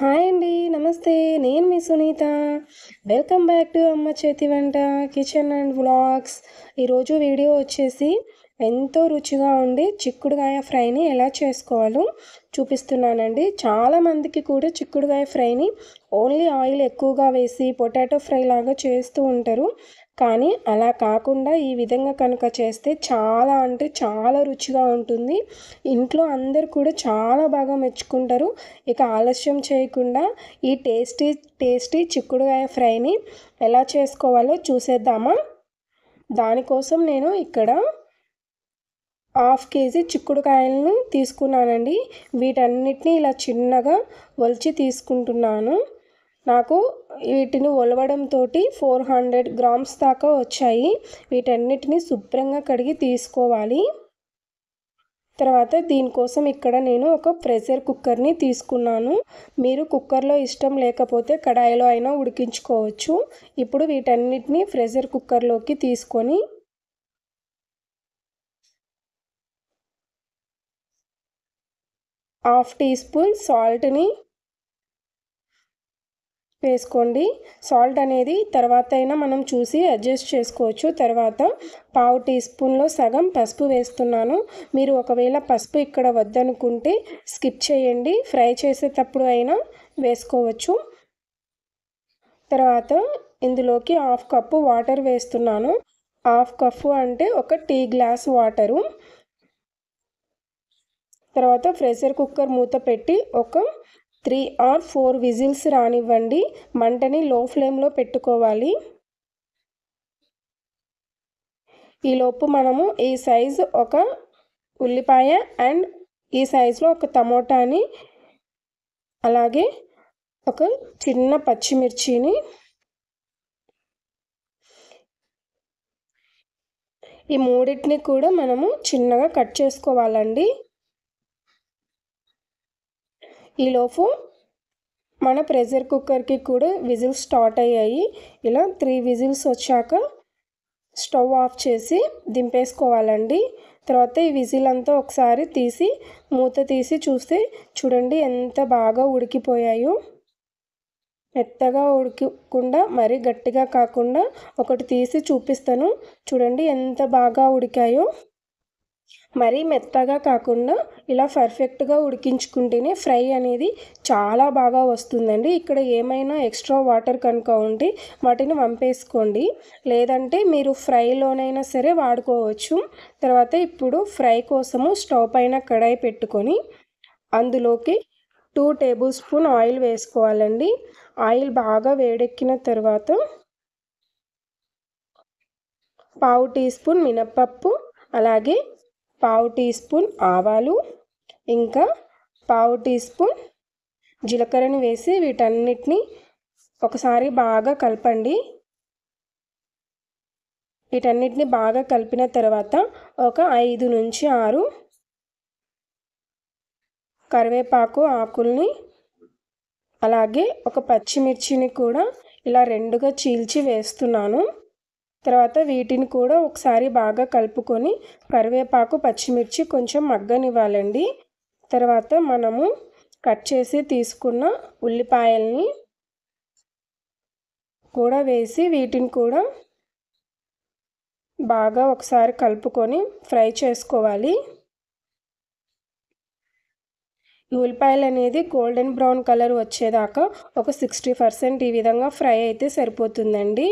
hi అండి నమస్తే నేను మీ సునీత వెల్కమ్ బ్యాక్ టు అమ్మ చేతి వంట కిచెన్ అండ్ వ్లాగ్స్ ఈరోజు వీడియో వచ్చేసి ఎంతో రుచిగా ఉండి చిక్కుడుకాయ ఫ్రైని ఎలా చేసుకోవాలో చూపిస్తున్నానండి చాలామందికి కూడా చిక్కుడుకాయ ఫ్రైని ఓన్లీ ఆయిల్ ఎక్కువగా వేసి పొటాటో ఫ్రై లాగా చేస్తూ ఉంటారు కానీ అలా కాకుండా ఈ విధంగా కనుక చేస్తే చాలా అంటే చాలా రుచిగా ఉంటుంది ఇంట్లో అందరు కూడా చాలా బాగా మెచ్చుకుంటారు ఇక ఆలస్యం చేయకుండా ఈ టేస్టీ టేస్టీ చిక్కుడుకాయ ఫ్రైని ఎలా చేసుకోవాలో చూసేద్దామా దానికోసం నేను ఇక్కడ హాఫ్ కేజీ చిక్కుడుకాయలను తీసుకున్నానండి వీటన్నిటిని ఇలా చిన్నగా వలిచి తీసుకుంటున్నాను నాకు వీటిని తోటి ఫోర్ హండ్రెడ్ గ్రామ్స్ దాకా వచ్చాయి వీటన్నిటిని శుభ్రంగా కడిగి తీసుకోవాలి తర్వాత దీనికోసం ఇక్కడ నేను ఒక ప్రెషర్ కుక్కర్ని తీసుకున్నాను మీరు కుక్కర్లో ఇష్టం లేకపోతే కడాయిలో అయినా ఉడికించుకోవచ్చు ఇప్పుడు వీటన్నిటిని ప్రెషర్ కుక్కర్లోకి తీసుకొని హాఫ్ టీ స్పూన్ సాల్ట్ని వేసుకోండి సాల్ట్ అనేది తర్వాత అయినా మనం చూసి అడ్జస్ట్ చేసుకోవచ్చు తర్వాత పావు టీ స్పూన్లో సగం పసుపు వేస్తున్నాను మీరు ఒకవేళ పసుపు ఇక్కడ వద్దనుకుంటే స్కిప్ చేయండి ఫ్రై చేసేటప్పుడు అయినా వేసుకోవచ్చు తర్వాత ఇందులోకి హాఫ్ కప్పు వాటర్ వేస్తున్నాను హాఫ్ కప్పు అంటే ఒక టీ గ్లాస్ వాటరు తర్వాత ప్రెషర్ కుక్కర్ మూత పెట్టి ఒక త్రీ ఆర్ ఫోర్ విజిల్స్ రానివ్వండి మంటని లో ఫ్లేమ్లో పెట్టుకోవాలి ఈలోపు మనము ఈ సైజు ఒక ఉల్లిపాయ అండ్ ఈ సైజులో ఒక టమోటాని అలాగే ఒక చిన్న పచ్చిమిర్చిని ఈ మూడింటిని కూడా మనము చిన్నగా కట్ చేసుకోవాలండి ఈలోపు మన ప్రెషర్ కుక్కర్కి కూడా విజిల్స్ స్టార్ట్ అయ్యాయి ఇలా త్రీ విజిల్స్ వచ్చాక స్టవ్ ఆఫ్ చేసి దింపేసుకోవాలండి తర్వాత ఈ విజిల్ అంతా ఒకసారి తీసి మూత తీసి చూస్తే చూడండి ఎంత బాగా ఉడికిపోయాయో మెత్తగా ఉడికకుండా మరీ గట్టిగా కాకుండా ఒకటి తీసి చూపిస్తాను చూడండి ఎంత బాగా ఉడికాయో మరీ మెత్తగా కాకుండా ఇలా పర్ఫెక్ట్గా ఉడికించుకుంటేనే ఫ్రై అనేది చాలా బాగా వస్తుందండి ఇక్కడ ఏమైనా ఎక్స్ట్రా వాటర్ కనుక ఉంటే వాటిని వంపేసుకోండి లేదంటే మీరు ఫ్రైలోనైనా సరే వాడుకోవచ్చు తర్వాత ఇప్పుడు ఫ్రై కోసము స్టవ్ పైన కడాయి పెట్టుకొని అందులోకి టూ టేబుల్ స్పూన్ ఆయిల్ వేసుకోవాలండి ఆయిల్ బాగా వేడెక్కిన తర్వాత పావు టీ స్పూన్ మినప్పప్పు అలాగే పావు టీ స్పూన్ ఆవాలు ఇంకా పావు టీ స్పూన్ జీలకర్రని వేసి వీటన్నిటిని ఒకసారి బాగా కలపండి వీటన్నిటిని బాగా కలిపిన తర్వాత ఒక ఐదు నుంచి ఆరు కరివేపాకు ఆకుల్ని అలాగే ఒక పచ్చిమిర్చిని కూడా ఇలా రెండుగా చీల్చి వేస్తున్నాను తర్వాత వీటిని కూడా ఒకసారి బాగా కలుపుకొని కరివేపాకు పచ్చిమిర్చి కొంచెం మగ్గనివ్వాలండి తర్వాత మనము కట్ చేసి తీసుకున్న ఉల్లిపాయల్ని కూడా వేసి వీటిని కూడా బాగా ఒకసారి కలుపుకొని ఫ్రై చేసుకోవాలి ఈ ఉల్లిపాయలు అనేది గోల్డెన్ బ్రౌన్ కలర్ వచ్చేదాకా ఒక సిక్స్టీ పర్సెంట్ ఈ విధంగా ఫ్రై అయితే సరిపోతుందండి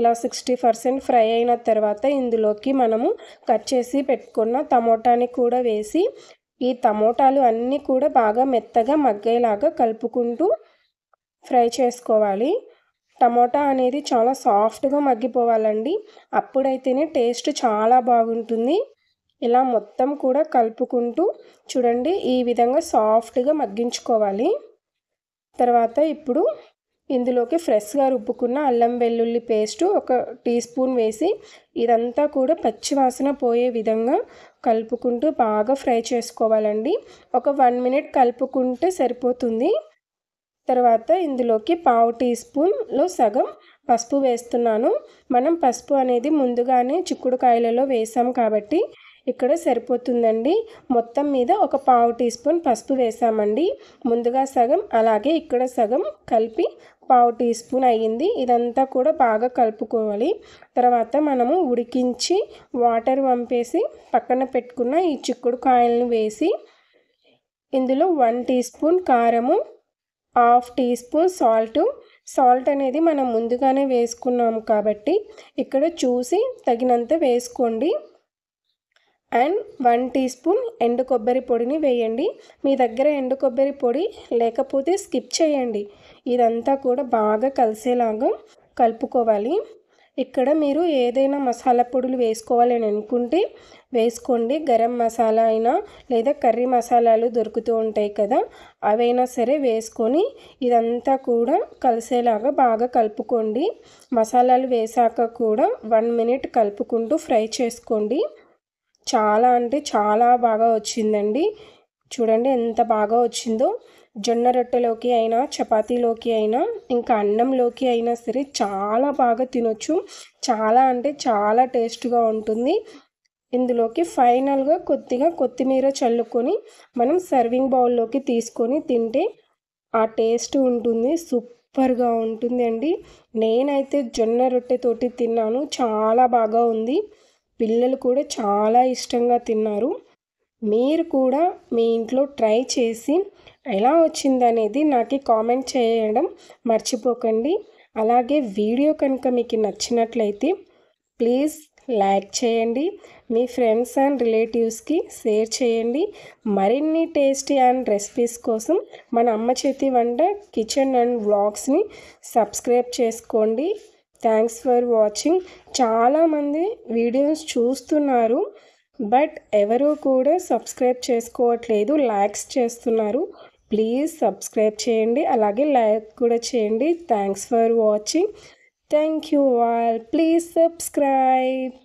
ఇలా సిక్స్టీ పర్సెంట్ ఫ్రై అయిన తర్వాత ఇందులోకి మనము కట్ చేసి పెట్టుకున్న టమోటాని కూడా వేసి ఈ టమోటాలు అన్నీ కూడా బాగా మెత్తగా మగ్గేలాగా కలుపుకుంటూ ఫ్రై చేసుకోవాలి టమోటా అనేది చాలా సాఫ్ట్గా మగ్గిపోవాలండి అప్పుడైతేనే టేస్ట్ చాలా బాగుంటుంది ఇలా మొత్తం కూడా కలుపుకుంటూ చూడండి ఈ విధంగా సాఫ్ట్గా మగ్గించుకోవాలి తర్వాత ఇప్పుడు ఇందులోకి ఫ్రెష్గా రుబ్బుకున్న అల్లం వెల్లుల్లి పేస్టు ఒక టీ స్పూన్ వేసి ఇదంతా కూడా పచ్చివాసన పోయే విధంగా కలుపుకుంటూ బాగా ఫ్రై చేసుకోవాలండి ఒక వన్ మినిట్ కలుపుకుంటే సరిపోతుంది తర్వాత ఇందులోకి పావు టీ స్పూన్లో సగం పసుపు వేస్తున్నాను మనం పసుపు అనేది ముందుగానే చిక్కుడుకాయలలో వేసాం కాబట్టి ఇక్కడ సరిపోతుందండి మొత్తం మీద ఒక పావు టీ స్పూన్ పసుపు వేసామండి ముందుగా సగం అలాగే ఇక్కడ సగం కలిపి పావు టీ స్పూన్ అయ్యింది ఇదంతా కూడా బాగా కలుపుకోవాలి తర్వాత మనము ఉడికించి వాటర్ వంపేసి పక్కన పెట్టుకున్న ఈ చిక్కుడు కాయలను వేసి ఇందులో వన్ టీ స్పూన్ కారము half teaspoon salt salt అనేది మనం ముందుగానే వేసుకున్నాము కాబట్టి ఇక్కడ చూసి తగినంత వేసుకోండి అండ్ వన్ టీ స్పూన్ ఎండు కొబ్బరి పొడిని వేయండి మీ దగ్గర ఎండు కొబ్బరి పొడి లేకపోతే స్కిప్ చేయండి ఇదంతా కూడా బాగా కలిసేలాగా కలుపుకోవాలి ఇక్కడ మీరు ఏదైనా మసాలా పొడులు వేసుకోవాలని అనుకుంటే వేసుకోండి గరం మసాలా అయినా లేదా కర్రీ మసాలాలు దొరుకుతూ ఉంటాయి కదా అవైనా సరే వేసుకొని ఇదంతా కూడా కలిసేలాగా బాగా కలుపుకోండి మసాలాలు వేసాక కూడా వన్ మినిట్ కలుపుకుంటూ ఫ్రై చేసుకోండి చాలా అంటే చాలా బాగా వచ్చిందండి చూడండి ఎంత బాగా వచ్చిందో జొన్న రొట్టెలోకి అయినా చపాతీలోకి అయినా ఇంకా అన్నంలోకి అయినా సరే చాలా బాగా తినొచ్చు చాలా అంటే చాలా టేస్ట్గా ఉంటుంది ఇందులోకి ఫైనల్గా కొద్దిగా కొత్తిమీర చల్లుకొని మనం సర్వింగ్ బౌల్లోకి తీసుకొని తింటే ఆ టేస్ట్ ఉంటుంది సూపర్గా ఉంటుంది అండి నేనైతే జొన్న రొట్టెతోటి తిన్నాను చాలా బాగా ఉంది పిల్లలు కూడా చాలా ఇష్టంగా తిన్నారు మీరు కూడా మీ ఇంట్లో ట్రై చేసి ఎలా వచ్చిందనేది నాకు కామెంట్ చేయడం మర్చిపోకండి అలాగే వీడియో కనుక మీకు నచ్చినట్లయితే ప్లీజ్ లైక్ చేయండి మీ ఫ్రెండ్స్ అండ్ రిలేటివ్స్కి షేర్ చేయండి మరిన్ని టేస్టీ అండ్ రెసిపీస్ కోసం మన అమ్మ చేతి వంట కిచెన్ అండ్ వ్లాగ్స్ని సబ్స్క్రైబ్ చేసుకోండి థ్యాంక్స్ ఫర్ వాచింగ్ చాలామంది వీడియోస్ చూస్తున్నారు బట్ ఎవరూ కూడా సబ్స్క్రైబ్ చేసుకోవట్లేదు లైక్స్ చేస్తున్నారు ప్లీజ్ సబ్స్క్రైబ్ చేయండి అలాగే లైక్ కూడా చేయండి thanks for watching thank you all please subscribe